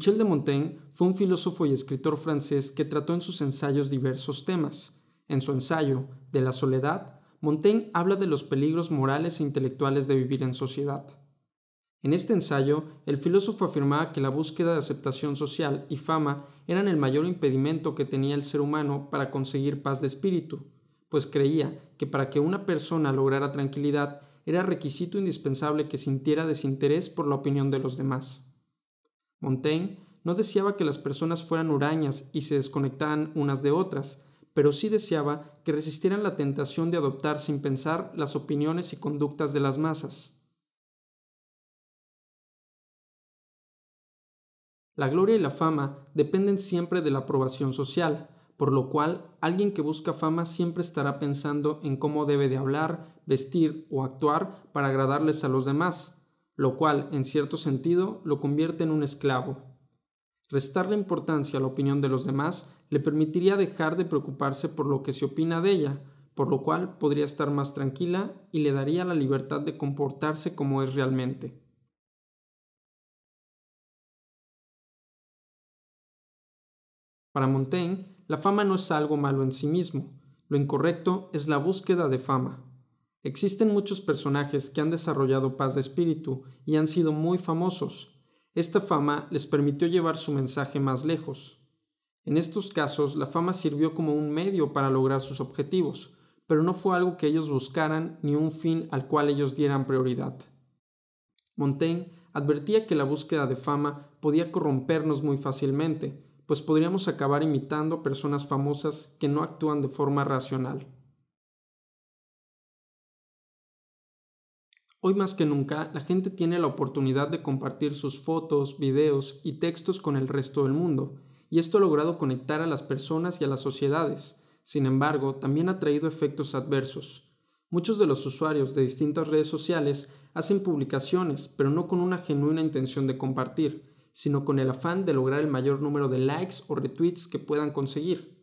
Michel de Montaigne fue un filósofo y escritor francés que trató en sus ensayos diversos temas. En su ensayo, De la soledad, Montaigne habla de los peligros morales e intelectuales de vivir en sociedad. En este ensayo, el filósofo afirmaba que la búsqueda de aceptación social y fama eran el mayor impedimento que tenía el ser humano para conseguir paz de espíritu, pues creía que para que una persona lograra tranquilidad era requisito indispensable que sintiera desinterés por la opinión de los demás. Montaigne no deseaba que las personas fueran hurañas y se desconectaran unas de otras, pero sí deseaba que resistieran la tentación de adoptar sin pensar las opiniones y conductas de las masas. La gloria y la fama dependen siempre de la aprobación social, por lo cual alguien que busca fama siempre estará pensando en cómo debe de hablar, vestir o actuar para agradarles a los demás lo cual, en cierto sentido, lo convierte en un esclavo. Restarle importancia a la opinión de los demás le permitiría dejar de preocuparse por lo que se opina de ella, por lo cual podría estar más tranquila y le daría la libertad de comportarse como es realmente. Para Montaigne, la fama no es algo malo en sí mismo, lo incorrecto es la búsqueda de fama. Existen muchos personajes que han desarrollado paz de espíritu y han sido muy famosos. Esta fama les permitió llevar su mensaje más lejos. En estos casos, la fama sirvió como un medio para lograr sus objetivos, pero no fue algo que ellos buscaran ni un fin al cual ellos dieran prioridad. Montaigne advertía que la búsqueda de fama podía corrompernos muy fácilmente, pues podríamos acabar imitando a personas famosas que no actúan de forma racional. Hoy más que nunca, la gente tiene la oportunidad de compartir sus fotos, videos y textos con el resto del mundo, y esto ha logrado conectar a las personas y a las sociedades. Sin embargo, también ha traído efectos adversos. Muchos de los usuarios de distintas redes sociales hacen publicaciones, pero no con una genuina intención de compartir, sino con el afán de lograr el mayor número de likes o retweets que puedan conseguir.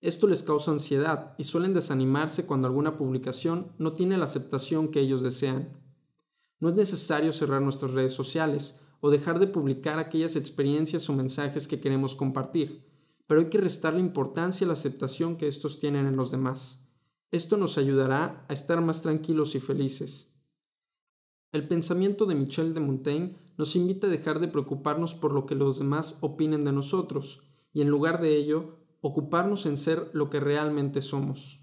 Esto les causa ansiedad y suelen desanimarse cuando alguna publicación no tiene la aceptación que ellos desean. No es necesario cerrar nuestras redes sociales o dejar de publicar aquellas experiencias o mensajes que queremos compartir, pero hay que restarle importancia a la aceptación que estos tienen en los demás. Esto nos ayudará a estar más tranquilos y felices. El pensamiento de Michel de Montaigne nos invita a dejar de preocuparnos por lo que los demás opinen de nosotros y en lugar de ello, ocuparnos en ser lo que realmente somos.